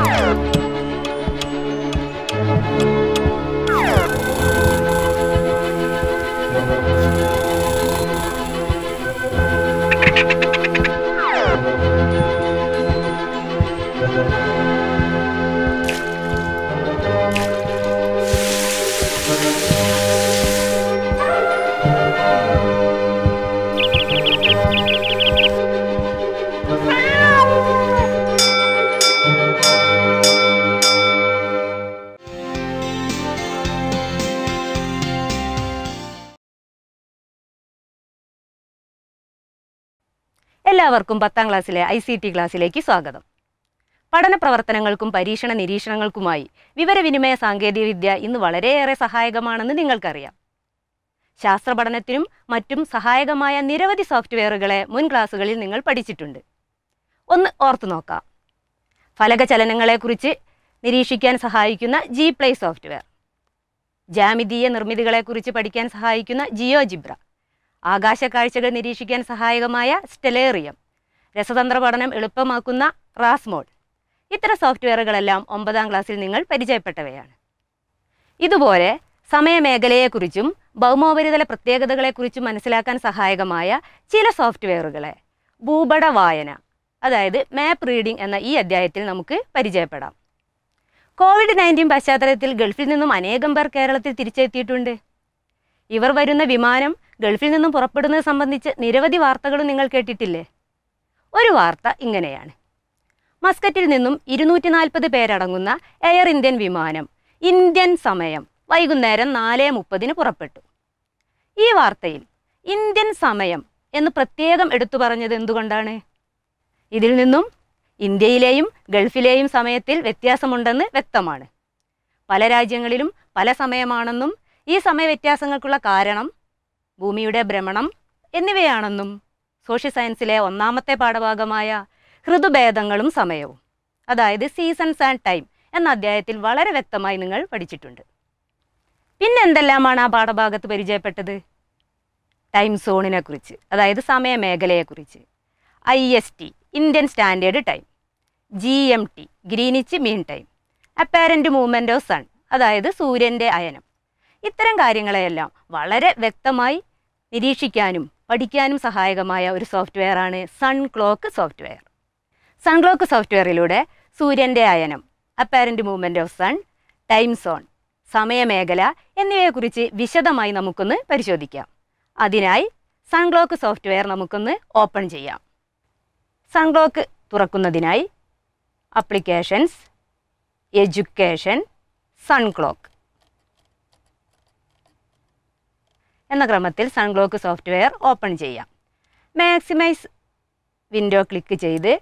Oh! എല്ലാവർക്കും പത്താം ക്ലാസ്സിലെ ഐ സി ടി ക്ലാസ്സിലേക്ക് സ്വാഗതം പഠന പ്രവർത്തനങ്ങൾക്കും പരീക്ഷണ നിരീക്ഷണങ്ങൾക്കുമായി വിവരവിനിമയ സാങ്കേതികവിദ്യ ഇന്ന് വളരെയേറെ സഹായകമാണെന്ന് നിങ്ങൾക്കറിയാം പഠനത്തിനും മറ്റും സഹായകമായ നിരവധി സോഫ്റ്റ്വെയറുകളെ മുൻ ക്ലാസ്സുകളിൽ നിങ്ങൾ പഠിച്ചിട്ടുണ്ട് ഒന്ന് ഓർത്തു നോക്കാം ഫലകചലനങ്ങളെക്കുറിച്ച് നിരീക്ഷിക്കാൻ സഹായിക്കുന്ന ജി പ്ലേ സോഫ്റ്റ്വെയർ ജാമിതീയ നിർമ്മിതികളെക്കുറിച്ച് പഠിക്കാൻ സഹായിക്കുന്ന ജിയോ ജിബ്ര ആകാശ കാഴ്ചകൾ നിരീക്ഷിക്കാൻ സഹായകമായ സ്റ്റെലേറിയം രസതന്ത്ര പഠനം എളുപ്പമാക്കുന്ന ക്ലാസ് മോഡ് ഇത്തരം സോഫ്റ്റ്വെയറുകളെല്ലാം ഒമ്പതാം ക്ലാസ്സിൽ നിങ്ങൾ പരിചയപ്പെട്ടവയാണ് ഇതുപോലെ സമയമേഖലയെക്കുറിച്ചും ഭൗമോപരിതല പ്രത്യേകതകളെക്കുറിച്ചും മനസ്സിലാക്കാൻ സഹായകമായ ചില സോഫ്റ്റ്വെയറുകളെ ഭൂപട വായന അതായത് മാപ്പ് റീഡിംഗ് എന്ന ഈ അധ്യായത്തിൽ നമുക്ക് പരിചയപ്പെടാം കോവിഡ് നയൻറ്റീൻ പശ്ചാത്തലത്തിൽ ഗൾഫിൽ നിന്നും അനേകം പേർ കേരളത്തിൽ തിരിച്ചെത്തിയിട്ടുണ്ട് ഇവർ വരുന്ന വിമാനം ഗൾഫിൽ നിന്നും പുറപ്പെടുന്നത് സംബന്ധിച്ച് നിരവധി വാർത്തകളും നിങ്ങൾ കേട്ടിട്ടില്ലേ ഒരു വാർത്ത ഇങ്ങനെയാണ് മസ്കറ്റിൽ നിന്നും ഇരുന്നൂറ്റി നാൽപ്പത് പേരടങ്ങുന്ന എയർ ഇന്ത്യൻ വിമാനം ഇന്ത്യൻ സമയം വൈകുന്നേരം നാല് മുപ്പതിന് പുറപ്പെട്ടു ഈ വാർത്തയിൽ ഇന്ത്യൻ സമയം എന്ന് പ്രത്യേകം എടുത്തു പറഞ്ഞത് എന്തുകൊണ്ടാണ് ഇതിൽ നിന്നും ഇന്ത്യയിലെയും ഗൾഫിലെയും സമയത്തിൽ വ്യത്യാസമുണ്ടെന്ന് വ്യക്തമാണ് പല രാജ്യങ്ങളിലും പല സമയമാണെന്നും ഈ സമയവ്യത്യാസങ്ങൾക്കുള്ള കാരണം ഭൂമിയുടെ ഭ്രമണം എന്നിവയാണെന്നും സോഷ്യൽ സയൻസിലെ ഒന്നാമത്തെ പാഠഭാഗമായ ഋതുഭേദങ്ങളും സമയവും അതായത് സീസൺസ് ആൻഡ് ടൈം എന്ന അധ്യായത്തിൽ വളരെ വ്യക്തമായി നിങ്ങൾ പഠിച്ചിട്ടുണ്ട് പിന്നെ എന്തെല്ലാമാണ് ആ പാഠഭാഗത്ത് പരിചയപ്പെട്ടത് ടൈം സോണിനെ കുറിച്ച് അതായത് സമയമേഖലയെക്കുറിച്ച് I S T Indian standard time G M T Greenwich mean time apparent movement of sun അതായത് സൂര്യൻ്റെ അയനം ഇത്തരം കാര്യങ്ങളെയെല്ലാം വളരെ വ്യക്തമായി നിരീക്ഷിക്കാനും പഠിക്കാനും സഹായകമായ ഒരു സോഫ്റ്റ്വെയർ ആണ് sun clock software sun clock സോഫ്റ്റ്വെയറിലൂടെ സൂര്യൻ്റെ അയനം apparent movement of sun time zone സമയമേഖല എന്നിവയെക്കുറിച്ച് വിശദമായി നമുക്കൊന്ന് പരിശോധിക്കാം അതിനായി സൺ ക്ലോക്ക് സോഫ്റ്റ്വെയർ നമുക്കൊന്ന് ഓപ്പൺ ചെയ്യാം സൺ ക്ലോക്ക് തുറക്കുന്നതിനായി അപ്ലിക്കേഷൻസ് എഡ്യൂക്കേഷൻ ക്ലോക്ക് എന്ന ക്രമത്തിൽ സൺഗ്ലോക്ക് സോഫ്റ്റ്വെയർ ഓപ്പൺ ചെയ്യാം മാക്സിമൈസ് വിൻഡോ ക്ലിക്ക് ചെയ്ത്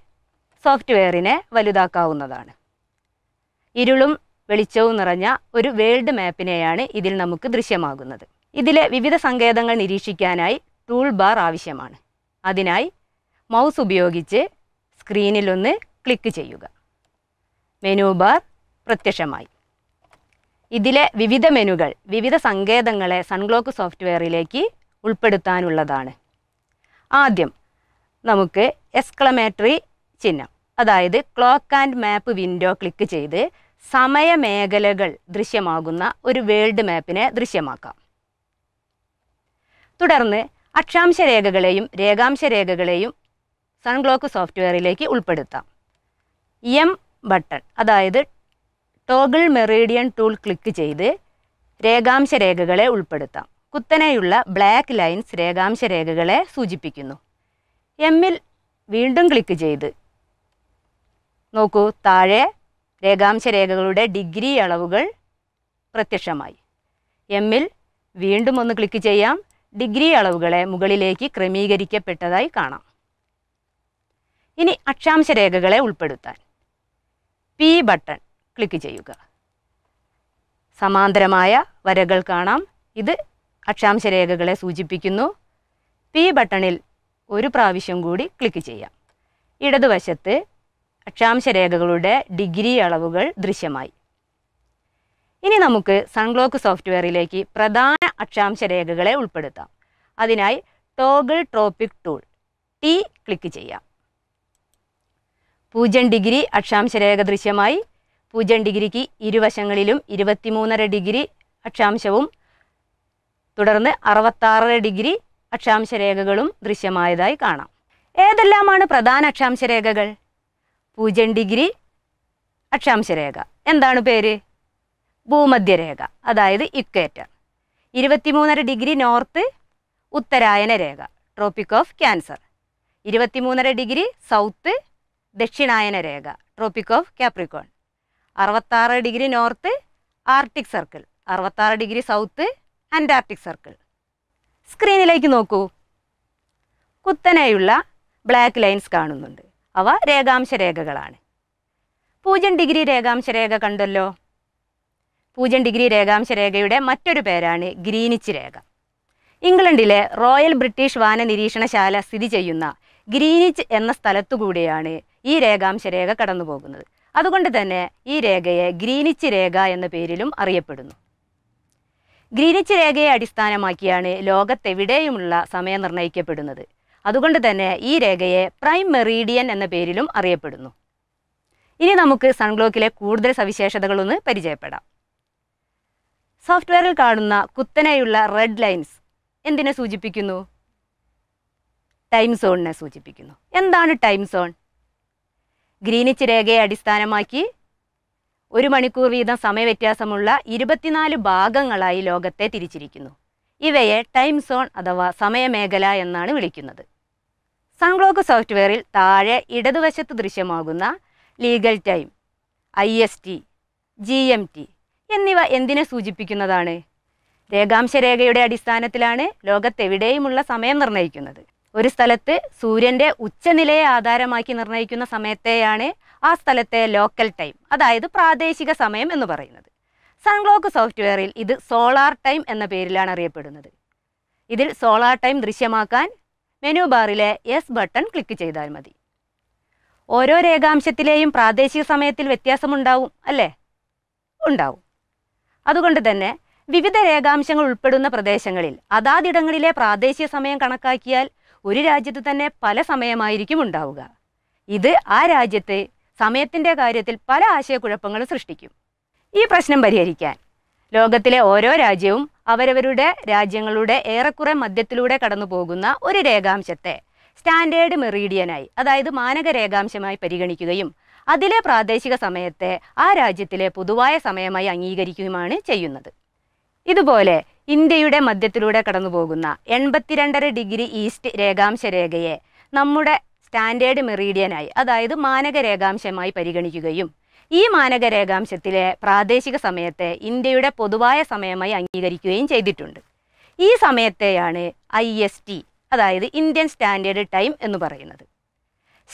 സോഫ്റ്റ്വെയറിനെ വലുതാക്കാവുന്നതാണ് ഇരുളും വെളിച്ചവും നിറഞ്ഞ ഒരു വേൾഡ് മാപ്പിനെയാണ് ഇതിൽ നമുക്ക് ദൃശ്യമാകുന്നത് ഇതിലെ വിവിധ സങ്കേതങ്ങൾ നിരീക്ഷിക്കാനായി ടൂൾ ബാർ ആവശ്യമാണ് അതിനായി മൗസ് ഉപയോഗിച്ച് സ്ക്രീനിലൊന്ന് ക്ലിക്ക് ചെയ്യുക മെനു ബാർ പ്രത്യക്ഷമായി ഇതിലെ വിവിധ മെനുകൾ വിവിധ സങ്കേതങ്ങളെ സൺഗ്ലോക്ക് സോഫ്റ്റ്വെയറിലേക്ക് ഉൾപ്പെടുത്താനുള്ളതാണ് ആദ്യം നമുക്ക് എസ്ക്ലമേറ്ററി ചിഹ്നം അതായത് clock and map window click ചെയ്ത് സമയമേഖലകൾ ദൃശ്യമാകുന്ന ഒരു വേൾഡ് മാപ്പിനെ ദൃശ്യമാക്കാം തുടർന്ന് അക്ഷാംശ രേഖകളെയും രേഖാംശ രേഖകളെയും സൺഗ്ലോക്ക് സോഫ്റ്റ്വെയറിലേക്ക് ഉൾപ്പെടുത്താം എം ബട്ടൺ അതായത് ടോഗിൾ മെറീഡിയൻ ടൂൾ ക്ലിക്ക് ചെയ്ത് രേഖാംശ രേഖകളെ ഉൾപ്പെടുത്താം കുത്തനെയുള്ള ബ്ലാക്ക് ലൈൻസ് രേഖാംശ രേഖകളെ സൂചിപ്പിക്കുന്നു എമ്മിൽ വീണ്ടും ക്ലിക്ക് ചെയ്ത് നോക്കൂ താഴെ രേഖാംശ രേഖകളുടെ ഡിഗ്രി അളവുകൾ പ്രത്യക്ഷമായി എമ്മിൽ വീണ്ടും ഒന്ന് ക്ലിക്ക് ചെയ്യാം ഡിഗ്രി അളവുകളെ മുകളിലേക്ക് ക്രമീകരിക്കപ്പെട്ടതായി കാണാം ഇനി അക്ഷാംശ രേഖകളെ ഉൾപ്പെടുത്താൻ പി ബട്ടൺ ക്ലിക്ക് ചെയ്യുക സമാന്തരമായ വരകൾ കാണാം ഇത് അക്ഷാംശരേഖകളെ സൂചിപ്പിക്കുന്നു പി ബട്ടണിൽ ഒരു പ്രാവശ്യം കൂടി ക്ലിക്ക് ചെയ്യാം ഇടതുവശത്ത് അക്ഷാംശരേഖകളുടെ ഡിഗ്രി അളവുകൾ ദൃശ്യമായി ഇനി നമുക്ക് സൺഗ്ലോക്ക് സോഫ്റ്റ്വെയറിലേക്ക് പ്രധാന അക്ഷാംശരേഖകളെ ഉൾപ്പെടുത്താം അതിനായി toggle tropic tool T click ചെയ്യാം പൂജ്യം ഡിഗ്രി അക്ഷാംശരേഖ ദൃശ്യമായി പൂജ്യം ഡിഗ്രിക്ക് ഇരുവശങ്ങളിലും ഇരുപത്തിമൂന്നര ഡിഗ്രി അക്ഷാംശവും തുടർന്ന് അറുപത്താറര ഡിഗ്രി അക്ഷാംശ രേഖകളും ദൃശ്യമായതായി കാണാം ഏതെല്ലാമാണ് പ്രധാന അക്ഷാംശ രേഖകൾ പൂജ്യം ഡിഗ്രി അക്ഷാംശരേഖ എന്താണ് പേര് ഭൂമധ്യരേഖ അതായത് ഇക്വേറ്റർ ഇരുപത്തിമൂന്നര ഡിഗ്രി നോർത്ത് ഉത്തരായന രേഖ ട്രോപ്പിക് ഓഫ് ക്യാൻസർ ഇരുപത്തിമൂന്നര ഡിഗ്രി സൗത്ത് ദക്ഷിണായന രേഖ ട്രോപ്പിക് ഓഫ് കാപ്രിക്കോൺ അറുപത്താറ് ഡിഗ്രി നോർത്ത് ആർട്ടിക് സർക്കിൾ അറുപത്താറ് ഡിഗ്രി സൗത്ത് അന്റാർട്ടിക് സർക്കിൾ സ്ക്രീനിലേക്ക് നോക്കൂ കുത്തനെയുള്ള ബ്ലാക്ക് ലൈൻസ് കാണുന്നുണ്ട് അവ രേഖാംശ രേഖകളാണ് പൂജ്യം ഡിഗ്രി രേഖാംശ രേഖ കണ്ടല്ലോ പൂജ്യം ഡിഗ്രി രേഖാംശ രേഖയുടെ മറ്റൊരു പേരാണ് ഗ്രീനിച്ച് രേഖ ഇംഗ്ലണ്ടിലെ റോയൽ ബ്രിട്ടീഷ് വാന നിരീക്ഷണശാല സ്ഥിതി ചെയ്യുന്ന ഗ്രീനിച്ച് എന്ന സ്ഥലത്തുകൂടിയാണ് ഈ രേഖാംശ രേഖ കടന്നു പോകുന്നത് അതുകൊണ്ട് തന്നെ ഈ രേഖയെ ഗ്രീനിച്ച് രേഖ എന്ന പേരിലും അറിയപ്പെടുന്നു ഗ്രീനിച്ച് രേഖയെ അടിസ്ഥാനമാക്കിയാണ് ലോകത്തെവിടെയുമുള്ള സമയം നിർണ്ണയിക്കപ്പെടുന്നത് അതുകൊണ്ട് തന്നെ ഈ രേഖയെ പ്രൈം മെറീഡിയൻ എന്ന പേരിലും അറിയപ്പെടുന്നു ഇനി നമുക്ക് സൺഗ്ലോക്കിലെ കൂടുതൽ സവിശേഷതകളൊന്ന് പരിചയപ്പെടാം സോഫ്റ്റ്വെയറിൽ കാണുന്ന കുത്തനെയുള്ള റെഡ് ലൈൻസ് എന്തിനെ സൂചിപ്പിക്കുന്നു ടൈം സോണിനെ സൂചിപ്പിക്കുന്നു എന്താണ് ടൈം സോൺ ഗ്രീനിച്ച് രേഖയെ അടിസ്ഥാനമാക്കി ഒരു മണിക്കൂർ വീതം സമയവ്യത്യാസമുള്ള ഇരുപത്തിനാല് ഭാഗങ്ങളായി ലോകത്തെ തിരിച്ചിരിക്കുന്നു ഇവയെ ടൈം സോൺ അഥവാ സമയമേഖല എന്നാണ് വിളിക്കുന്നത് സൺഗ്ലോക്ക് സോഫ്റ്റ്വെയറിൽ താഴെ ഇടതുവശത്ത് ദൃശ്യമാകുന്ന legal time I S T G M T എന്നിവ എന്തിനെ സൂചിപ്പിക്കുന്നതാണ് രേഖാംശ രേഖയുടെ അടിസ്ഥാനത്തിലാണ് ലോകത്തെവിടെയുമുള്ള സമയം നിർണ്ണയിക്കുന്നത് ഒരു സ്ഥലത്ത് സൂര്യൻ്റെ ഉച്ചനിലയെ ആധാരമാക്കി നിർണ്ണയിക്കുന്ന സമയത്തെയാണ് ആ സ്ഥലത്തെ ലോക്കൽ ടൈം അതായത് പ്രാദേശിക സമയം എന്ന് പറയുന്നത് സൺക്ലോക്ക് സോഫ്റ്റ്വെയറിൽ ഇത് സോളാർ ടൈം എന്ന പേരിലാണ് അറിയപ്പെടുന്നത് ഇതിൽ സോളാർ ടൈം ദൃശ്യമാക്കാൻ മെനു ബാറിലെ യെസ് ബട്ടൺ ക്ലിക്ക് ചെയ്താൽ മതി ഓരോ രേഖാംശത്തിലെയും പ്രാദേശിക സമയത്തിൽ വ്യത്യാസമുണ്ടാവും അല്ലേ ഉണ്ടാവും അതുകൊണ്ട് തന്നെ വിവിധ രേഖാംശങ്ങൾ ഉൾപ്പെടുന്ന പ്രദേശങ്ങളിൽ അതാതിടങ്ങളിലെ പ്രാദേശിക സമയം കണക്കാക്കിയാൽ ഒരു രാജ്യത്ത് തന്നെ പല സമയമായിരിക്കും ഉണ്ടാവുക ഇത് ആ രാജ്യത്തെ സമയത്തിൻ്റെ കാര്യത്തിൽ പല ആശയക്കുഴപ്പങ്ങൾ സൃഷ്ടിക്കും ഈ പ്രശ്നം പരിഹരിക്കാൻ ലോകത്തിലെ ഓരോ രാജ്യവും അവരവരുടെ രാജ്യങ്ങളുടെ ഏറെക്കുറെ മധ്യത്തിലൂടെ കടന്നു പോകുന്ന ഒരു രേഖാംശത്തെ സ്റ്റാൻഡേർഡ് മെറീഡിയനായി അതായത് മാനക രേഖാംശമായി പരിഗണിക്കുകയും അതിലെ പ്രാദേശിക സമയത്തെ ആ രാജ്യത്തിലെ പൊതുവായ സമയമായി അംഗീകരിക്കുകയുമാണ് ചെയ്യുന്നത് ഇതുപോലെ ഇന്ത്യയുടെ മധ്യത്തിലൂടെ കടന്നുപോകുന്ന എൺപത്തിരണ്ടര ഡിഗ്രി ഈസ്റ്റ് രേഖാംശ രേഖയെ നമ്മുടെ സ്റ്റാൻഡേർഡ് മെറീഡിയനായി അതായത് മാനക രേഖാംശമായി പരിഗണിക്കുകയും ഈ മാനക രേഖാംശത്തിലെ പ്രാദേശിക സമയത്തെ ഇന്ത്യയുടെ പൊതുവായ സമയമായി അംഗീകരിക്കുകയും ചെയ്തിട്ടുണ്ട് ഈ സമയത്തെയാണ് ഐ എസ് ടി അതായത് ഇന്ത്യൻ സ്റ്റാൻഡേർഡ് ടൈം എന്ന് പറയുന്നത്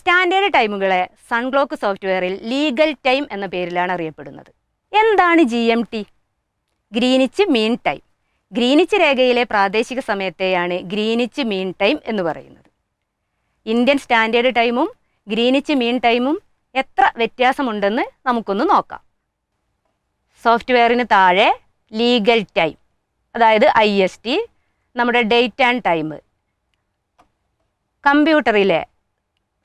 സ്റ്റാൻഡേർഡ് ടൈമുകളെ സൺക്ലോക്ക് സോഫ്റ്റ്വെയറിൽ ലീഗൽ ടൈം എന്ന പേരിലാണ് അറിയപ്പെടുന്നത് എന്താണ് G M T Greenwich mean time Greenwich രേഖയിലെ പ്രാദേശിക സമയത്തെയാണ് ഗ്രീനിച്ച് മീൻ ടൈം എന്ന് പറയുന്നത് ഇന്ത്യൻ സ്റ്റാൻഡേർഡ് ടൈമും ഗ്രീനിച്ച് മീൻ ടൈമും എത്ര വ്യത്യാസമുണ്ടെന്ന് നമുക്കൊന്ന് നോക്കാം സോഫ്റ്റ്വെയറിന് താഴെ ലീഗൽ ടൈം അതായത് ഐ എസ് ടി നമ്മുടെ ഡേറ്റ് ആൻഡ് ടൈം കമ്പ്യൂട്ടറിലെ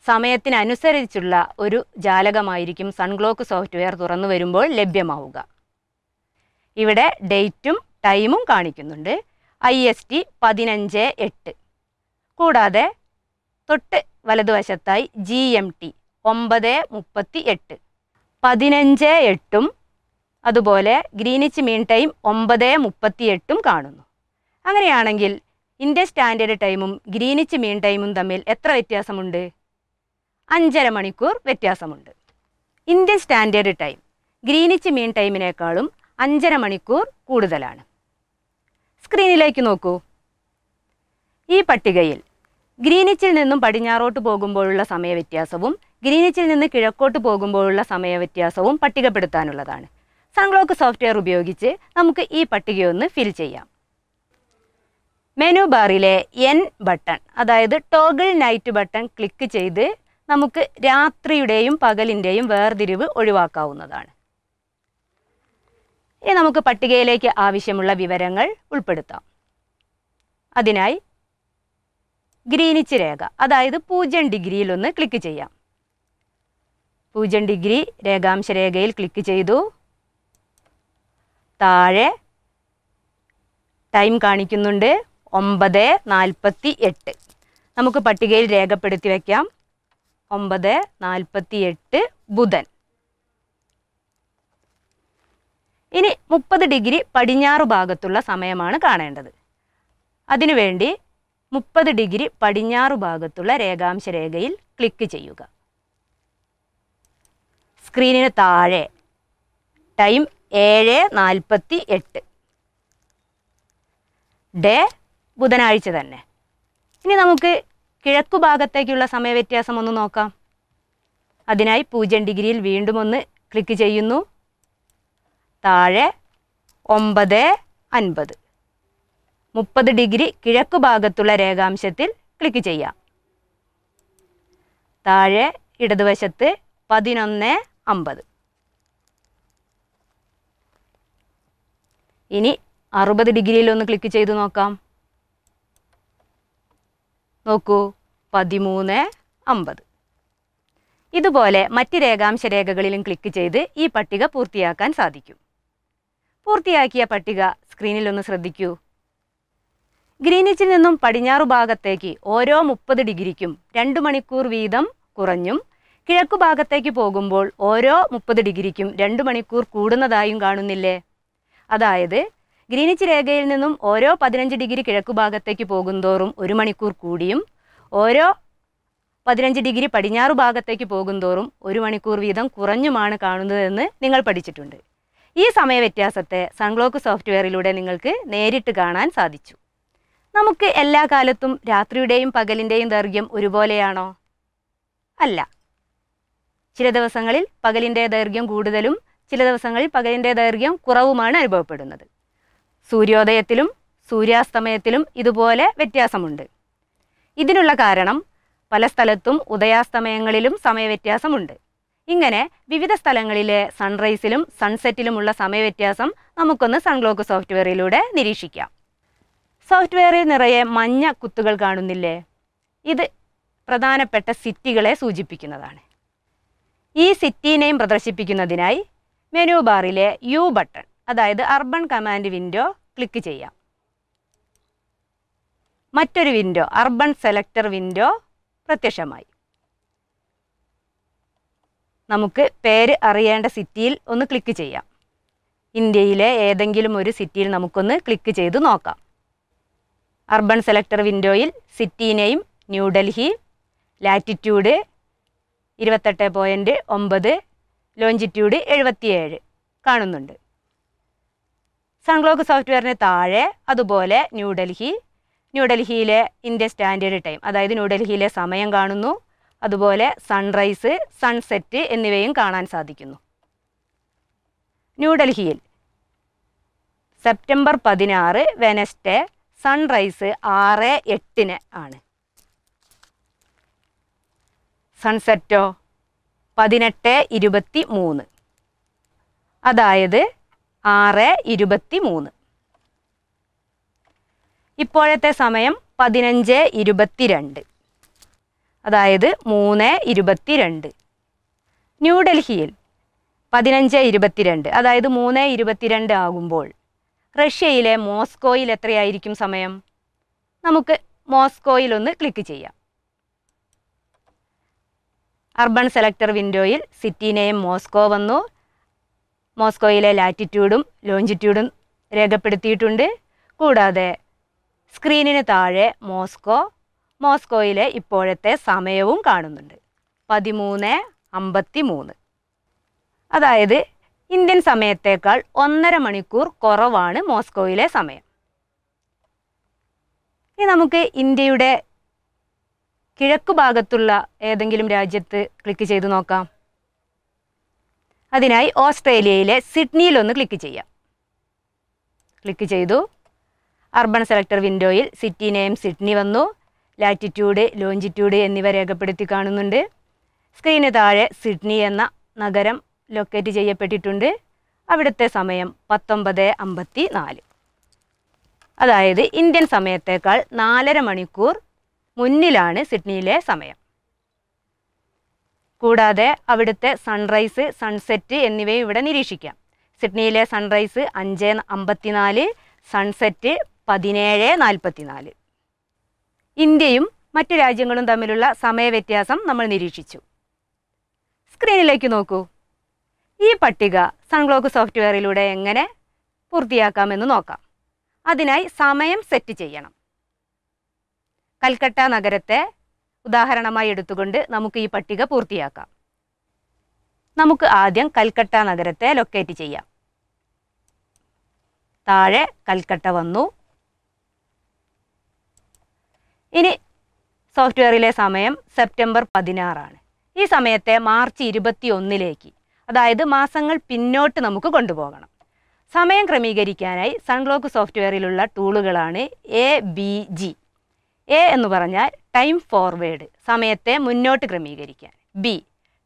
സമയത്തിനനുസരിച്ചുള്ള ഒരു ജാലകമായിരിക്കും സൺഗ്ലോക്ക് സോഫ്റ്റ്വെയർ തുറന്നു വരുമ്പോൾ ലഭ്യമാവുക ഇവിടെ ഡേറ്റും ടൈമും കാണിക്കുന്നുണ്ട് ഐ എസ് ടി പതിനഞ്ച് എട്ട് കൂടാതെ തൊട്ട് വലതുവശത്തായി ജി എം ടി ഒമ്പത് മുപ്പത്തി എട്ട് പതിനഞ്ച് എട്ടും അതുപോലെ ഗ്രീനിച്ച് മീൻ ടൈം ഒമ്പത് മുപ്പത്തി എട്ടും കാണുന്നു അങ്ങനെയാണെങ്കിൽ ഇന്ത്യ സ്റ്റാൻഡേർഡ് ടൈമും ഗ്രീനിച്ച് മീൻ ടൈമും തമ്മിൽ എത്ര വ്യത്യാസമുണ്ട് അഞ്ചര മണിക്കൂർ വ്യത്യാസമുണ്ട് Indian standard time Greenwich mean ടൈമിനേക്കാളും അഞ്ചര മണിക്കൂർ കൂടുതലാണ് സ്ക്രീനിലേക്ക് നോക്കൂ ഈ പട്ടികയിൽ ഗ്രീനിച്ചിൽ നിന്നും പടിഞ്ഞാറോട്ട് പോകുമ്പോഴുള്ള സമയവ്യത്യാസവും ഗ്രീനിച്ചിൽ നിന്ന് കിഴക്കോട്ട് പോകുമ്പോഴുള്ള സമയവ്യത്യാസവും പട്ടികപ്പെടുത്താനുള്ളതാണ് സൺക്ലോക്ക് സോഫ്റ്റ്വെയർ ഉപയോഗിച്ച് നമുക്ക് ഈ പട്ടികയൊന്ന് ഫിൽ ചെയ്യാം മെനു ബാറിലെ എൻ ബട്ടൺ അതായത് ടോഗിൾ നൈറ്റ് ബട്ടൺ ക്ലിക്ക് ചെയ്ത് നമുക്ക് രാത്രിയുടെയും പകലിൻ്റെയും വേർതിരിവ് ഒഴിവാക്കാവുന്നതാണ് ഇനി നമുക്ക് പട്ടികയിലേക്ക് ആവശ്യമുള്ള വിവരങ്ങൾ ഉൾപ്പെടുത്താം അതിനായി ഗ്രീനിച്ച് രേഖ അതായത് പൂജ്യം ഡിഗ്രിയിലൊന്ന് ക്ലിക്ക് ചെയ്യാം പൂജ്യം ഡിഗ്രി രേഖാംശ രേഖയിൽ ക്ലിക്ക് ചെയ്തു താഴെ ടൈം കാണിക്കുന്നുണ്ട് ഒമ്പത് നാൽപ്പത്തി എട്ട് നമുക്ക് പട്ടികയിൽ രേഖപ്പെടുത്തി വയ്ക്കാം ഒമ്പത് നാൽപ്പത്തി എട്ട് ബുധൻ ഇനി മുപ്പത് ഡിഗ്രി പടിഞ്ഞാറ് ഭാഗത്തുള്ള സമയമാണ് കാണേണ്ടത് അതിനുവേണ്ടി മുപ്പത് ഡിഗ്രി പടിഞ്ഞാറ് ഭാഗത്തുള്ള രേഖാംശ രേഖയിൽ ക്ലിക്ക് ചെയ്യുക സ്ക്രീനിന് താഴെ ടൈം ഏഴ് നാൽപ്പത്തി എട്ട് ഡേ ബുധനാഴ്ച തന്നെ ഇനി നമുക്ക് കിഴക്കു ഭാഗത്തേക്കുള്ള സമയവ്യത്യാസം ഒന്ന് നോക്കാം അതിനായി പൂജ്യം ഡിഗ്രിയിൽ വീണ്ടും ഒന്ന് ക്ലിക്ക് ചെയ്യുന്നു താഴെ ഒമ്പത് അൻപത് മുപ്പത് ഡിഗ്രി കിഴക്ക് ഭാഗത്തുള്ള രേഖാംശത്തിൽ ക്ലിക്ക് ചെയ്യാം താഴെ ഇടതുവശത്ത് പതിനൊന്ന് അമ്പത് ഇനി അറുപത് ഡിഗ്രിയിലൊന്ന് ക്ലിക്ക് ചെയ്ത് നോക്കാം നോക്കൂ പതിമൂന്ന് അമ്പത് ഇതുപോലെ മറ്റ് രേഖാംശ രേഖകളിലും ക്ലിക്ക് ചെയ്ത് ഈ പട്ടിക പൂർത്തിയാക്കാൻ സാധിക്കും പൂർത്തിയാക്കിയ പട്ടിക സ്ക്രീനിൽ ഒന്ന് ശ്രദ്ധിക്കൂ ഗ്രീനിച്ചിൽ നിന്നും പടിഞ്ഞാറു ഭാഗത്തേക്ക് ഓരോ മുപ്പത് ഡിഗ്രിക്കും രണ്ടു മണിക്കൂർ വീതം കുറഞ്ഞും കിഴക്കു ഭാഗത്തേക്ക് പോകുമ്പോൾ ഓരോ മുപ്പത് ഡിഗ്രിക്കും രണ്ടു മണിക്കൂർ കൂടുന്നതായും കാണുന്നില്ലേ അതായത് ഗ്രീനിച്ച് രേഖയിൽ നിന്നും ഓരോ പതിനഞ്ച് ഡിഗ്രി കിഴക്കു ഭാഗത്തേക്ക് പോകുന്തോറും ഒരു മണിക്കൂർ കൂടിയും ഓരോ പതിനഞ്ച് ഡിഗ്രി പടിഞ്ഞാറു ഭാഗത്തേക്ക് പോകുന്തോറും ഒരു മണിക്കൂർ വീതം കുറഞ്ഞുമാണ് കാണുന്നതെന്ന് നിങ്ങൾ പഠിച്ചിട്ടുണ്ട് ഈ സമയ വ്യത്യാസത്തെ സൺഗ്ലോക്ക് സോഫ്റ്റ്വെയറിലൂടെ നിങ്ങൾക്ക് നേരിട്ട് കാണാൻ സാധിച്ചു നമുക്ക് എല്ലാ കാലത്തും രാത്രിയുടെയും പകലിൻ്റെയും ദൈർഘ്യം ഒരുപോലെയാണോ അല്ല ചില ദിവസങ്ങളിൽ പകലിൻ്റെ ദൈർഘ്യം കൂടുതലും ചില ദിവസങ്ങളിൽ പകലിൻ്റെ ദൈർഘ്യം കുറവുമാണ് അനുഭവപ്പെടുന്നത് സൂര്യോദയത്തിലും സൂര്യാസ്തമയത്തിലും ഇതുപോലെ വ്യത്യാസമുണ്ട് ഇതിനുള്ള കാരണം പല സ്ഥലത്തും ഉദയാസ്തമയങ്ങളിലും സമയവ്യത്യാസമുണ്ട് ഇങ്ങനെ വിവിധ സ്ഥലങ്ങളിലെ സൺറൈസിലും സൺസെറ്റിലുമുള്ള സമയവ്യത്യാസം നമുക്കൊന്ന് സൺഗ്ലോക്ക് സോഫ്റ്റ്വെയറിലൂടെ നിരീക്ഷിക്കാം സോഫ്റ്റ്വെയറിൽ നിറയെ മഞ്ഞ കുത്തുകൾ കാണുന്നില്ലേ ഇത് പ്രധാനപ്പെട്ട സിറ്റികളെ സൂചിപ്പിക്കുന്നതാണ് ഈ സിറ്റിനെയും പ്രദർശിപ്പിക്കുന്നതിനായി മെനു ബാറിലെ യു ബട്ടൺ അതായത് അർബൺ കമാൻഡ് വിൻഡോ ക്ലിക്ക് ചെയ്യാം മറ്റൊരു വിൻഡോ അർബൺ സെലക്ടർ വിൻഡോ പ്രത്യക്ഷമായി നമുക്ക് പേര് അറിയേണ്ട സിറ്റിയിൽ ഒന്ന് ക്ലിക്ക് ചെയ്യാം ഇന്ത്യയിലെ ഏതെങ്കിലും ഒരു സിറ്റിയിൽ നമുക്കൊന്ന് ക്ലിക്ക് ചെയ്ത് നോക്കാം അർബൺ സെലക്ടർ വിൻഡോയിൽ സിറ്റി നെയിം ന്യൂഡൽഹി ലാറ്റിറ്റ്യൂഡ് ഇരുപത്തെട്ട് പോയിൻറ്റ് ഒമ്പത് ലോഞ്ചിറ്റ്യൂഡ് എഴുപത്തിയേഴ് കാണുന്നുണ്ട് സൺഗ്ലോക്ക് സോഫ്റ്റ്വെയറിന് താഴെ അതുപോലെ ന്യൂഡൽഹി ന്യൂഡൽഹിയിലെ ഇന്ത്യ സ്റ്റാൻഡേർഡ് ടൈം അതായത് ന്യൂഡൽഹിയിലെ സമയം കാണുന്നു അതുപോലെ സൺറൈസ് സൺസെറ്റ് എന്നിവയും കാണാൻ സാധിക്കുന്നു ന്യൂഡൽഹിയിൽ സെപ്റ്റംബർ പതിനാറ് വെനസ്ഡേ സൺറൈസ് ആറ് എട്ടിന് ആണ് സൺസെറ്റോ പതിനെട്ട് ഇരുപത്തി മൂന്ന് അതായത് ആറ് ഇരുപത്തി മൂന്ന് ഇപ്പോഴത്തെ സമയം പതിനഞ്ച് ഇരുപത്തിരണ്ട് അതായത് മൂന്ന് ഇരുപത്തിരണ്ട് ന്യൂഡൽഹിയിൽ പതിനഞ്ച് ഇരുപത്തിരണ്ട് അതായത് മൂന്ന് ഇരുപത്തിരണ്ട് ആകുമ്പോൾ റഷ്യയിലെ മോസ്കോയിൽ എത്രയായിരിക്കും സമയം നമുക്ക് മോസ്കോയിൽ ഒന്ന് ക്ലിക്ക് ചെയ്യാം അർബൺ സെലക്ടർ വിൻഡോയിൽ സിറ്റി നെയിം മോസ്കോ വന്നു മോസ്കോയിലെ ലാറ്റിറ്റ്യൂഡും ലോഞ്ചിറ്റ്യൂഡും രേഖപ്പെടുത്തിയിട്ടുണ്ട് കൂടാതെ സ്ക്രീനിന് താഴെ മോസ്കോ മോസ്കോയിലെ ഇപ്പോഴത്തെ സമയവും കാണുന്നുണ്ട് പതിമൂന്ന് അമ്പത്തി മൂന്ന് അതായത് ഇന്ത്യൻ സമയത്തേക്കാൾ ഒന്നര മണിക്കൂർ കുറവാണ് മോസ്കോയിലെ സമയം ഇനി നമുക്ക് ഇന്ത്യയുടെ കിഴക്ക് ഭാഗത്തുള്ള ഏതെങ്കിലും രാജ്യത്ത് ക്ലിക്ക് ചെയ്ത് നോക്കാം അതിനായി ഓസ്ട്രേലിയയിലെ സിഡ്നിയിൽ ഒന്ന് ക്ലിക്ക് ചെയ്യാം ക്ലിക്ക് ചെയ്തു അർബൺ സെലക്ടർ വിൻഡോയിൽ സിറ്റി നെയിം സിഡ്നി വന്നു ലാറ്റിറ്റ്യൂഡ് ലോഞ്ചിറ്റ്യൂഡ് എന്നിവ രേഖപ്പെടുത്തി കാണുന്നുണ്ട് സ്ക്രീന് താഴെ സിഡ്നി എന്ന നഗരം ലൊക്കേറ്റ് ചെയ്യപ്പെട്ടിട്ടുണ്ട് അവിടുത്തെ സമയം പത്തൊമ്പത് അമ്പത്തി നാല് അതായത് ഇന്ത്യൻ സമയത്തേക്കാൾ നാലര മണിക്കൂർ മുന്നിലാണ് സിഡ്നിയിലെ സമയം കൂടാതെ അവിടുത്തെ സൺറൈസ് സൺസെറ്റ് എന്നിവയും ഇവിടെ നിരീക്ഷിക്കാം സിഡ്നിയിലെ സൺറൈസ് അഞ്ച് അമ്പത്തിനാല് സൺസെറ്റ് പതിനേഴ് നാൽപ്പത്തിനാല് ഇന്ത്യയും മറ്റ് രാജ്യങ്ങളും തമ്മിലുള്ള സമയ വ്യത്യാസം നമ്മൾ നിരീക്ഷിച്ചു സ്ക്രീനിലേക്ക് നോക്കൂ ഈ പട്ടിക സൺഗ്ലോക്ക് സോഫ്റ്റ്വെയറിലൂടെ എങ്ങനെ പൂർത്തിയാക്കാമെന്ന് നോക്കാം അതിനായി സമയം സെറ്റ് ചെയ്യണം കൽക്കട്ട നഗരത്തെ ഉദാഹരണമായി എടുത്തുകൊണ്ട് നമുക്ക് ഈ പട്ടിക പൂർത്തിയാക്കാം നമുക്ക് ആദ്യം കൽക്കട്ട നഗരത്തെ ലൊക്കേറ്റ് ചെയ്യാം താഴെ കൽക്കട്ട വന്നു ഇനി സോഫ്റ്റ്വെയറിലെ സമയം സെപ്റ്റംബർ പതിനാറാണ് ഈ സമയത്തെ മാർച്ച് ഇരുപത്തി ഒന്നിലേക്ക് അതായത് മാസങ്ങൾ പിന്നോട്ട് നമുക്ക് കൊണ്ടുപോകണം സമയം ക്രമീകരിക്കാനായി സൺക്ലോക്ക് സോഫ്റ്റ്വെയറിലുള്ള ടൂളുകളാണ് എ ബി ജി എ എന്ന് പറഞ്ഞാൽ ടൈം ഫോർവേഡ് സമയത്തെ മുന്നോട്ട് ക്രമീകരിക്കാൻ ബി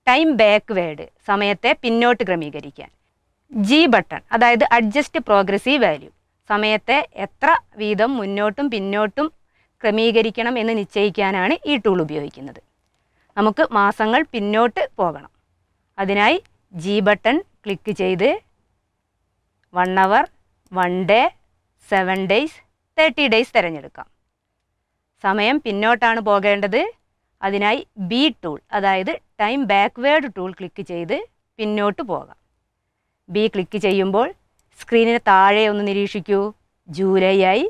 ടൈം ബാക്ക്വേഡ് സമയത്തെ പിന്നോട്ട് ക്രമീകരിക്കാൻ ജി ബട്ടൺ അതായത് അഡ്ജസ്റ്റ് പ്രോഗ്രസീവ് വാല്യൂ സമയത്തെ എത്ര വീതം മുന്നോട്ടും പിന്നോട്ടും ക്രമീകരിക്കണം എന്ന് നിശ്ചയിക്കാനാണ് ഈ ടൂൾ ഉപയോഗിക്കുന്നത് നമുക്ക് മാസങ്ങൾ പിന്നോട്ട് പോകണം അതിനായി ജി ബട്ടൺ ക്ലിക്ക് ചെയ്ത് one hour one day seven days thirty days തിരഞ്ഞെടുക്കാം സമയം പിന്നോട്ടാണ് പോകേണ്ടത് അതിനായി ബി ടൂൾ അതായത് ടൈം ബാക്ക്വേർഡ് ടൂൾ ക്ലിക്ക് ചെയ്ത് പിന്നോട്ട് പോകാം ബി ക്ലിക്ക് ചെയ്യുമ്പോൾ സ്ക്രീനിന് താഴെ ഒന്ന് നിരീക്ഷിക്കൂ ജൂലൈ ആയി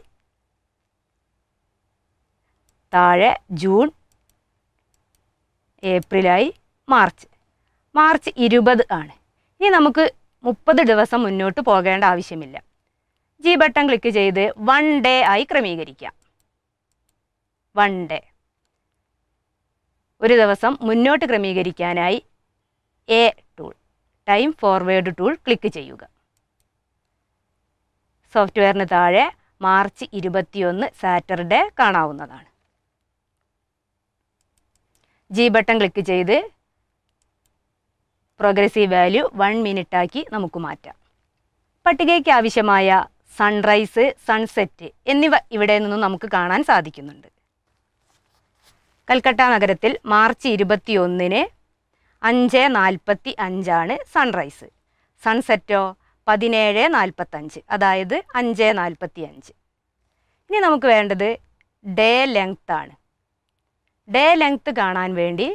താഴെ ജൂൺ ഏപ്രിലായി മാർച്ച് മാർച്ച് ഇരുപത് ആണ് ഇനി നമുക്ക് മുപ്പത് ദിവസം മുന്നോട്ട് പോകേണ്ട ആവശ്യമില്ല ജി ബട്ടൺ ക്ലിക്ക് ചെയ്ത് വൺ ഡേ ആയി ക്രമീകരിക്കാം വൺ ഡേ ഒരു ദിവസം മുന്നോട്ട് ക്രമീകരിക്കാനായി A tool time forward tool click ചെയ്യുക സോഫ്റ്റ്വെയറിന് താഴെ മാർച്ച് ഇരുപത്തിയൊന്ന് സാറ്റർഡേ കാണാവുന്നതാണ് ജി ബട്ടൺ ക്ലിക്ക് ചെയ്ത് പ്രോഗ്രസീവ് വാല്യൂ വൺ മിനിറ്റ് ആക്കി നമുക്ക് മാറ്റാം പട്ടികയ്ക്ക് ആവശ്യമായ സൺറൈസ് സൺസെറ്റ് എന്നിവ ഇവിടെ നിന്നും നമുക്ക് കാണാൻ സാധിക്കുന്നുണ്ട് കൽക്കട്ട നഗരത്തിൽ മാർച്ച് ഇരുപത്തിയൊന്നിന് അഞ്ച് നാൽപ്പത്തി അഞ്ചാണ് സൺറൈസ് സൺസെറ്റോ പതിനേഴ് നാൽപ്പത്തഞ്ച് അതായത് അഞ്ച് നാൽപ്പത്തി അഞ്ച് ഇനി നമുക്ക് വേണ്ടത് ഡേ ലെങ്ത് ആണ് ഡേ ലെങ്ത് കാണാൻ വേണ്ടി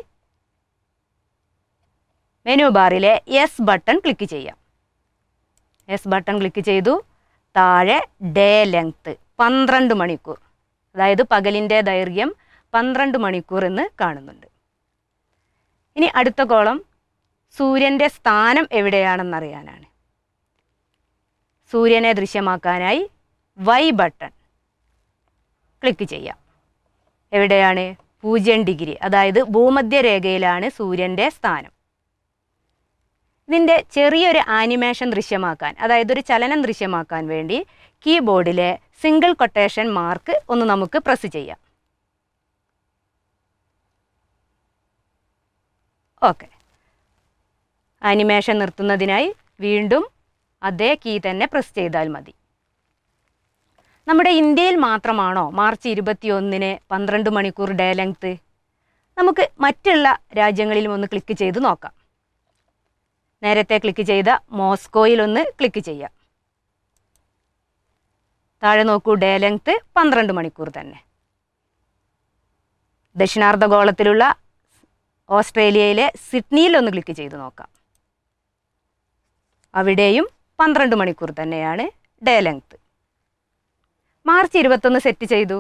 മെനു ബാറിലെ എസ് ബട്ടൺ ക്ലിക്ക് ചെയ്യാം എസ് ബട്ടൺ ക്ലിക്ക് ചെയ്തു താഴെ ഡേ ലെങ്ത്ത് പന്ത്രണ്ട് മണിക്കൂർ അതായത് പകലിൻ്റെ ദൈർഘ്യം പന്ത്രണ്ട് മണിക്കൂർ എന്ന് കാണുന്നുണ്ട് ഇനി അടുത്ത കോളം സൂര്യൻ്റെ സ്ഥാനം എവിടെയാണെന്നറിയാനാണ് സൂര്യനെ ദൃശ്യമാക്കാനായി വൈ ബട്ടൺ ക്ലിക്ക് ചെയ്യാം എവിടെയാണ് പൂജ്യം ഡിഗ്രി അതായത് ഭൂമധ്യരേഖയിലാണ് സൂര്യൻ്റെ സ്ഥാനം ഇതിൻ്റെ ചെറിയൊരു ആനിമേഷൻ ദൃശ്യമാക്കാൻ അതായത് ഒരു ചലനം ദൃശ്യമാക്കാൻ വേണ്ടി കീബോർഡിലെ സിംഗിൾ കൊട്ടേഷൻ മാർക്ക് ഒന്ന് നമുക്ക് പ്രസ് ചെയ്യാം ഓക്കെ ആനിമേഷൻ നിർത്തുന്നതിനായി വീണ്ടും അതേ കീ തന്നെ പ്രസ് ചെയ്താൽ മതി നമ്മുടെ ഇന്ത്യയിൽ മാത്രമാണോ മാർച്ച് ഇരുപത്തിയൊന്നിന് പന്ത്രണ്ട് മണിക്കൂർ ഡേ ലെങ്ത് നമുക്ക് മറ്റുള്ള രാജ്യങ്ങളിലും ഒന്ന് ക്ലിക്ക് ചെയ്ത് നോക്കാം നേരത്തെ ക്ലിക്ക് ചെയ്ത മോസ്കോയിൽ ഒന്ന് ക്ലിക്ക് ചെയ്യാം താഴെ നോക്കൂ ഡേ ലെങ്ത് പന്ത്രണ്ട് മണിക്കൂർ തന്നെ ദക്ഷിണാർദ്ധഗോളത്തിലുള്ള ഓസ്ട്രേലിയയിലെ സിഡ്നിയിൽ ഒന്ന് ക്ലിക്ക് ചെയ്ത് നോക്കാം അവിടെയും പന്ത്രണ്ട് മണിക്കൂർ തന്നെയാണ് ഡേ ലെങ്ത് മാർച്ച് ഇരുപത്തൊന്ന് സെറ്റ് ചെയ്തു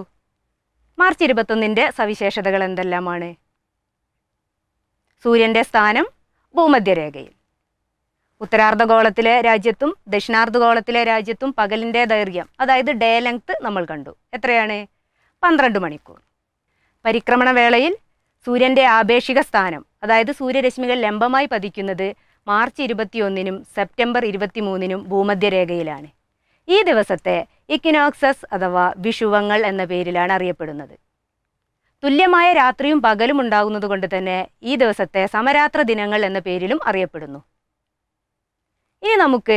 മാർച്ച് ഇരുപത്തൊന്നിൻ്റെ സവിശേഷതകൾ എന്തെല്ലാമാണ് സൂര്യൻ്റെ സ്ഥാനം ഭൂമധ്യരേഖയിൽ ഉത്തരാർദ്ധഗോളത്തിലെ രാജ്യത്തും ദക്ഷിണാർദ്ധഗോളത്തിലെ രാജ്യത്തും പകലിൻ്റെ ദൈർഘ്യം അതായത് ഡേ ലെങ്ത് നമ്മൾ കണ്ടു എത്രയാണ് പന്ത്രണ്ട് മണിക്കൂർ പരിക്രമണവേളയിൽ സൂര്യൻ്റെ ആപേക്ഷിക സ്ഥാനം അതായത് സൂര്യരശ്മികൾ ലംബമായി പതിക്കുന്നത് മാർച്ച് ഇരുപത്തിയൊന്നിനും സെപ്റ്റംബർ ഇരുപത്തിമൂന്നിനും ഭൂമധ്യരേഖയിലാണ് ഈ ദിവസത്തെ ഇക്കിനോക്സസ് അഥവാ വിഷുവങ്ങൾ എന്ന പേരിലാണ് അറിയപ്പെടുന്നത് തുല്യമായ രാത്രിയും പകലും ഉണ്ടാകുന്നതുകൊണ്ട് തന്നെ ഈ ദിവസത്തെ സമരാത്ര ദിനങ്ങൾ എന്ന പേരിലും അറിയപ്പെടുന്നു ഇനി നമുക്ക്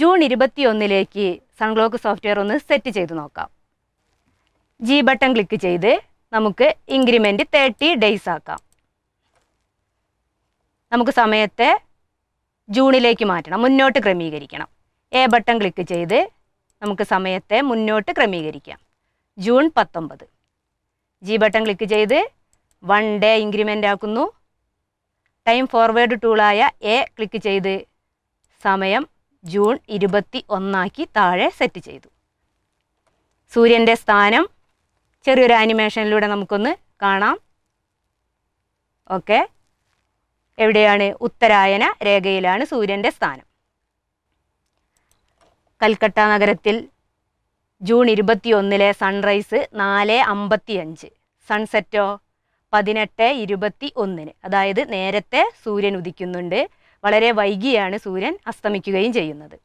ജൂൺ ഇരുപത്തിയൊന്നിലേക്ക് സൺക്ലോക്ക് സോഫ്റ്റ്വെയർ ഒന്ന് സെറ്റ് ചെയ്ത് നോക്കാം ജി ബട്ടൺ ക്ലിക്ക് ചെയ്ത് നമുക്ക് ഇൻക്രിമെൻറ്റ് തേർട്ടി ഡേയ്സ് ആക്കാം നമുക്ക് സമയത്തെ ജൂണിലേക്ക് മാറ്റണം മുന്നോട്ട് ക്രമീകരിക്കണം എ ബട്ടൺ ക്ലിക്ക് ചെയ്ത് നമുക്ക് സമയത്തെ മുന്നോട്ട് ക്രമീകരിക്കാം ജൂൺ പത്തൊമ്പത് ജി ബട്ടൺ ക്ലിക്ക് ചെയ്ത് വൺ ഡേ ഇൻക്രിമെൻ്റ് ആക്കുന്നു ടൈം ഫോർവേഡ് ടൂളായ എ ക്ലിക്ക് ചെയ്ത് സമയം ജൂൺ ഇരുപത്തി ഒന്നാക്കി താഴെ സെറ്റ് ചെയ്തു സൂര്യൻ്റെ സ്ഥാനം ചെറിയൊരു ആനിമേഷനിലൂടെ നമുക്കൊന്ന് കാണാം ഓക്കെ എവിടെയാണ് ഉത്തരായന രേഖയിലാണ് സൂര്യൻ്റെ സ്ഥാനം കൽക്കട്ട നഗരത്തിൽ ജൂൺ ഇരുപത്തിയൊന്നിലെ സൺറൈസ് നാല് അമ്പത്തിയഞ്ച് സൺസെറ്റോ പതിനെട്ട് ഇരുപത്തി ഒന്നിന് അതായത് നേരത്തെ സൂര്യൻ ഉദിക്കുന്നുണ്ട് വളരെ വൈകിയാണ് സൂര്യൻ അസ്തമിക്കുകയും ചെയ്യുന്നത്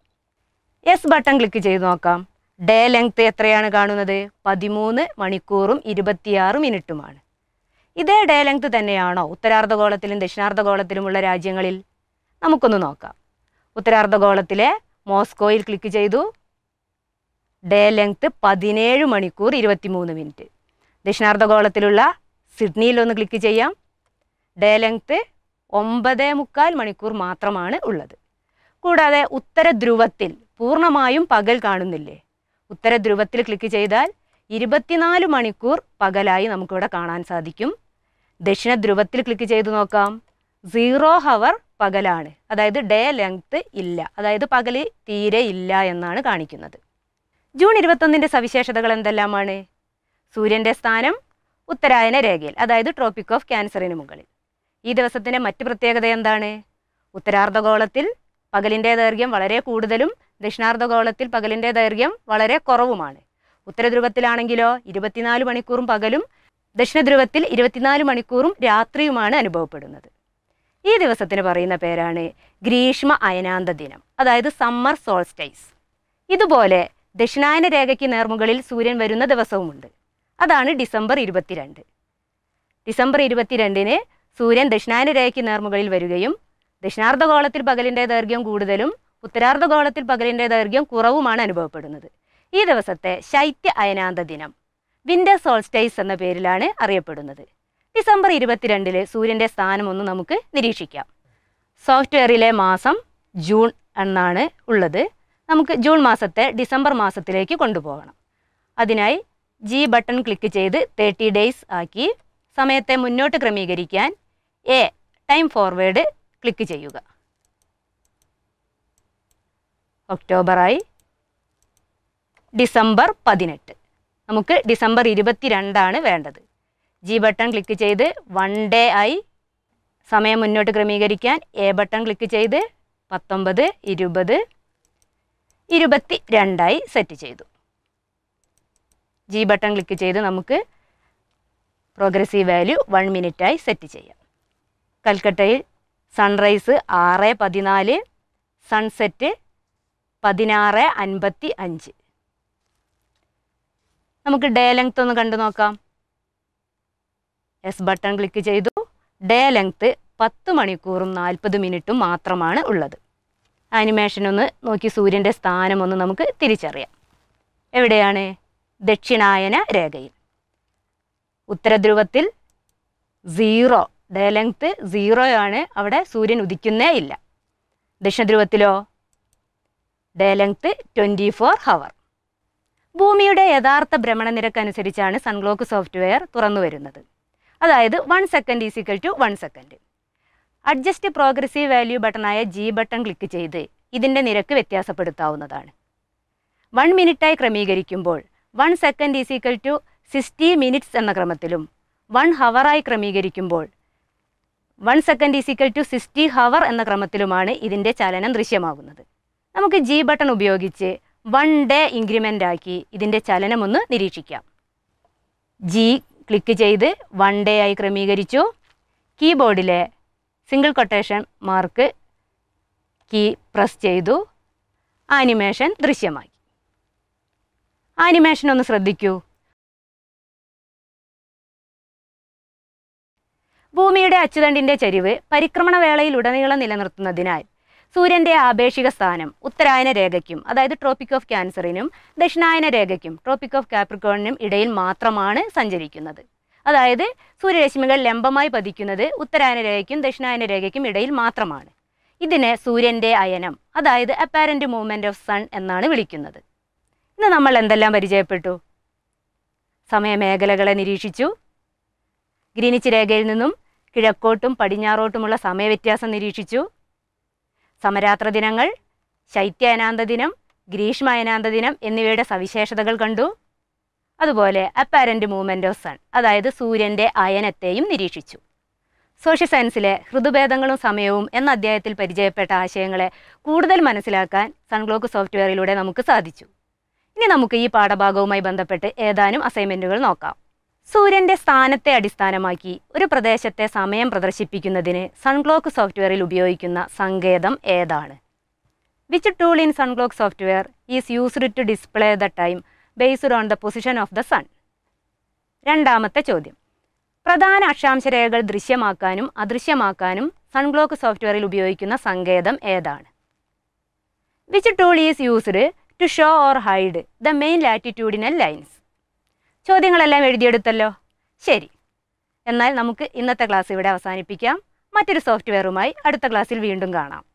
എസ് ബട്ടൺ ക്ലിക്ക് ചെയ്ത് നോക്കാം ഡേ ലെങ്ത് എത്രയാണ് കാണുന്നത് പതിമൂന്ന് മണിക്കൂറും ഇരുപത്തിയാറ് മിനിറ്റുമാണ് ഇതേ ഡേ ലെങ്ത് തന്നെയാണോ ഉത്തരാർദ്ധഗോളത്തിലും ദക്ഷിണാർദ്ധഗോളത്തിലുമുള്ള രാജ്യങ്ങളിൽ നമുക്കൊന്ന് നോക്കാം ഉത്തരാർദ്ധഗോളത്തിലെ മോസ്കോയിൽ ക്ലിക്ക് ചെയ്തു ഡേ ലെങ്ത്ത് പതിനേഴ് മണിക്കൂർ ഇരുപത്തിമൂന്ന് മിനിറ്റ് ദക്ഷിണാർദ്ധഗോളത്തിലുള്ള സിഡ്നിയിൽ ഒന്ന് ക്ലിക്ക് ചെയ്യാം ഡേ ലെങ്ത്ത് ഒമ്പത് മുക്കാൽ മണിക്കൂർ മാത്രമാണ് ഉള്ളത് കൂടാതെ ഉത്തരധ്രുവത്തിൽ പൂർണ്ണമായും പകൽ കാണുന്നില്ലേ ഉത്തരധ്രുവത്തിൽ ക്ലിക്ക് ചെയ്താൽ ഇരുപത്തിനാല് മണിക്കൂർ പകലായി നമുക്കിവിടെ കാണാൻ സാധിക്കും ദക്ഷിണധ്രുവത്തിൽ ക്ലിക്ക് ചെയ്ത് നോക്കാം സീറോ ഹവർ പകലാണ് അതായത് ഡേ ലെങ്ത് ഇല്ല അതായത് പകല് തീരെ ഇല്ല എന്നാണ് കാണിക്കുന്നത് ജൂൺ ഇരുപത്തൊന്നിൻ്റെ സവിശേഷതകൾ എന്തെല്ലാമാണ് സൂര്യൻ്റെ സ്ഥാനം ഉത്തരായന രേഖയിൽ അതായത് ട്രോപ്പിക് ഓഫ് ക്യാൻസറിന് മുകളിൽ ഈ ദിവസത്തിൻ്റെ മറ്റ് പ്രത്യേകത എന്താണ് ഉത്തരാർദ്ധഗോളത്തിൽ പകലിൻ്റെ ദൈർഘ്യം വളരെ കൂടുതലും ദക്ഷിണാർദ്ധഗോളത്തിൽ പകലിൻ്റെ ദൈർഘ്യം വളരെ കുറവുമാണ് ഉത്തരധ്രുവത്തിലാണെങ്കിലോ ഇരുപത്തിനാല് മണിക്കൂറും പകലും ദക്ഷിണധ്രുവത്തിൽ ഇരുപത്തിനാല് മണിക്കൂറും രാത്രിയുമാണ് അനുഭവപ്പെടുന്നത് ഈ ദിവസത്തിന് പറയുന്ന പേരാണ് ഗ്രീഷ്മ അയനാന്ത ദിനം അതായത് സമ്മർ സോൾസ്റ്റൈസ് ഇതുപോലെ ദക്ഷിണായന രേഖയ്ക്ക് നേർമുകളിൽ സൂര്യൻ വരുന്ന ദിവസവുമുണ്ട് അതാണ് ഡിസംബർ ഇരുപത്തിരണ്ട് ഡിസംബർ ഇരുപത്തിരണ്ടിന് സൂര്യൻ ദക്ഷിണായന രേഖയ്ക്ക് നേർമുകളിൽ വരികയും ദക്ഷിണാർദ്ധഗോളത്തിൽ പകലിൻ്റെ ദൈർഘ്യം കൂടുതലും ഉത്തരാർദ്ധഗോളത്തിൽ പകലിൻ്റെ ദൈർഘ്യം കുറവുമാണ് അനുഭവപ്പെടുന്നത് ഈ ദിവസത്തെ ശൈത്യ അയനാന്ത ദിനം വിൻ്റർ സോൾസ്റ്റൈസ് എന്ന പേരിലാണ് അറിയപ്പെടുന്നത് ഡിസംബർ ഇരുപത്തിരണ്ടിലെ സൂര്യൻ്റെ സ്ഥാനമൊന്ന് നമുക്ക് നിരീക്ഷിക്കാം സോഫ്റ്റ്വെയറിലെ മാസം ജൂൺ എന്നാണ് ഉള്ളത് നമുക്ക് ജൂൺ മാസത്തെ ഡിസംബർ മാസത്തിലേക്ക് കൊണ്ടുപോകണം അതിനായി ജി ബട്ടൺ ക്ലിക്ക് ചെയ്ത് തേർട്ടി ഡേയ്സ് ആക്കി സമയത്തെ മുന്നോട്ട് ക്രമീകരിക്കാൻ എ ടൈം ഫോർവേഡ് ക്ലിക്ക് ചെയ്യുക ഒക്ടോബറായി ഡിസംബർ പതിനെട്ട് നമുക്ക് ഡിസംബർ ഇരുപത്തിരണ്ടാണ് വേണ്ടത് ജി ബട്ടൺ ക്ലിക്ക് ചെയ്ത് വൺ ഡേ ആയി സമയം മുന്നോട്ട് ക്രമീകരിക്കാൻ എ ബട്ടൺ ക്ലിക്ക് ചെയ്ത് പത്തൊമ്പത് ഇരുപത് ഇരുപത്തി രണ്ടായി സെറ്റ് ചെയ്തു ജി ബട്ടൺ ക്ലിക്ക് ചെയ്ത് നമുക്ക് പ്രോഗ്രസീവ് വാല്യൂ വൺ മിനിറ്റായി സെറ്റ് ചെയ്യാം കൽക്കട്ടയിൽ സൺറൈസ് ആറ് പതിനാല് സൺസെറ്റ് പതിനാറ് അൻപത്തി അഞ്ച് നമുക്ക് ഡേ ലെങ്ത് ഒന്ന് കണ്ടു നോക്കാം എസ് ബട്ടൺ ക്ലിക്ക് ചെയ്തു ഡേ ലെങ്ത്ത് പത്ത് മണിക്കൂറും നാൽപ്പത് മിനിറ്റും മാത്രമാണ് ഉള്ളത് ആനിമേഷൻ ഒന്ന് നോക്കി സൂര്യൻ്റെ സ്ഥാനം ഒന്ന് നമുക്ക് തിരിച്ചറിയാം എവിടെയാണ് ദക്ഷിണായന രേഖയിൽ ഉത്തരധ്രുവത്തിൽ സീറോ ഡേ ലെങ്ത്ത് ആണ് അവിടെ സൂര്യൻ ഉദിക്കുന്നേ ഇല്ല ദക്ഷിണധ്രുവത്തിലോ day length twenty four hour ഭൂമിയുടെ യഥാർത്ഥ ഭ്രമണ നിരക്ക് അനുസരിച്ചാണ് സൺഗ്ലോക്ക് സോഫ്റ്റ്വെയർ തുറന്നു വരുന്നത് അതായത് one second equal to one second adjust progressive value ബട്ടണായ ജി ബട്ടൺ ക്ലിക്ക് ചെയ്ത് ഇതിൻ്റെ നിരക്ക് വ്യത്യാസപ്പെടുത്താവുന്നതാണ് വൺ മിനിറ്റായി ക്രമീകരിക്കുമ്പോൾ one second equal to sixty minutes എന്ന ക്രമത്തിലും വൺ ഹവറായി ക്രമീകരിക്കുമ്പോൾ one second equal to sixty hour എന്ന ക്രമത്തിലുമാണ് ഇതിൻ്റെ ചലനം ദൃശ്യമാകുന്നത് നമുക്ക് ജി ബട്ടൺ ഉപയോഗിച്ച് വൺ ഡേ ഇൻക്രിമെൻ്റ് ആക്കി ഇതിൻ്റെ ഒന്ന് നിരീക്ഷിക്കാം ജി ക്ലിക്ക് ചെയ്ത് വൺ ഡേ ആയി ക്രമീകരിച്ചു കീബോർഡിലെ single quotation mark key press ചെയ്തു ആനിമേഷൻ ദൃശ്യമായി ആനിമേഷൻ ഒന്ന് ശ്രദ്ധിക്കൂ ഭൂമിയുടെ അച്ചുതണ്ടിൻ്റെ ചരിവ് പരിക്രമണ വേളയിൽ ഉടനീളം നിലനിർത്തുന്നതിനാൽ സൂര്യന്റെ ആപേക്ഷിക സ്ഥാനം ഉത്തരായന രേഖയ്ക്കും അതായത് ട്രോപ്പിക് ഓഫ് ക്യാൻസറിനും ദക്ഷിണായന രേഖയ്ക്കും ട്രോപ്പിക് ഓഫ് കാപ്രിക്കോണിനും ഇടയിൽ മാത്രമാണ് സഞ്ചരിക്കുന്നത് അതായത് സൂര്യരശ്മികൾ ലംബമായി പതിക്കുന്നത് ഉത്തരായന രേഖയ്ക്കും ദക്ഷിണായന രേഖയ്ക്കും ഇടയിൽ മാത്രമാണ് ഇതിനെ സൂര്യന്റെ അയനം അതായത് അപ്പാരന്റ് മൂവ്മെന്റ് ഓഫ് സൺ എന്നാണ് വിളിക്കുന്നത് ഇന്ന് നമ്മൾ എന്തെല്ലാം പരിചയപ്പെട്ടു സമയമേഖലകളെ നിരീക്ഷിച്ചു ഗ്രീനിച്ച് രേഖയിൽ നിന്നും കിഴക്കോട്ടും പടിഞ്ഞാറോട്ടുമുള്ള സമയവ്യത്യാസം നിരീക്ഷിച്ചു സമരാത്ര ദിനങ്ങൾ ശൈത്യ ദിനം ഗ്രീഷ്മ ദിനം എന്നിവയുടെ സവിശേഷതകൾ കണ്ടു അതുപോലെ അപ്പാരൻ്റ് മൂവ്മെൻ്റ് ഓഫ് സൺ അതായത് സൂര്യൻ്റെ അയനത്തെയും നിരീക്ഷിച്ചു സോഷ്യൽ സയൻസിലെ ഹൃദുഭേദങ്ങളും സമയവും എന്ന അധ്യായത്തിൽ പരിചയപ്പെട്ട ആശയങ്ങളെ കൂടുതൽ മനസ്സിലാക്കാൻ സൺഗ്ലോക്ക് സോഫ്റ്റ്വെയറിലൂടെ നമുക്ക് സാധിച്ചു ഇനി നമുക്ക് ഈ പാഠഭാഗവുമായി ബന്ധപ്പെട്ട് ഏതാനും അസൈൻമെൻറ്റുകൾ നോക്കാം സൂര്യന്റെ സ്ഥാനത്തെ അടിസ്ഥാനമാക്കി ഒരു പ്രദേശത്തെ സമയം പ്രദർശിപ്പിക്കുന്നതിന് സൺക്ലോക്ക് സോഫ്റ്റ്വെയറിൽ ഉപയോഗിക്കുന്ന സങ്കേതം ഏതാണ് which tool in Sunclock software is used to display the time based on the position of the sun രണ്ടാമത്തെ ചോദ്യം പ്രധാന അക്ഷാംശരേഖകൾ ദൃശ്യമാക്കാനും അദൃശ്യമാക്കാനും സൺക്ലോക്ക് സോഫ്റ്റ്വെയറിൽ ഉപയോഗിക്കുന്ന സങ്കേതം ഏതാണ് which tool is used to show or hide the main latitudinal lines ചോദ്യങ്ങളെല്ലാം എഴുതിയെടുത്തല്ലോ ശരി എന്നാൽ നമുക്ക് ഇന്നത്തെ ക്ലാസ് ഇവിടെ അവസാനിപ്പിക്കാം മറ്റൊരു സോഫ്റ്റ്വെയറുമായി അടുത്ത ക്ലാസ്സിൽ വീണ്ടും കാണാം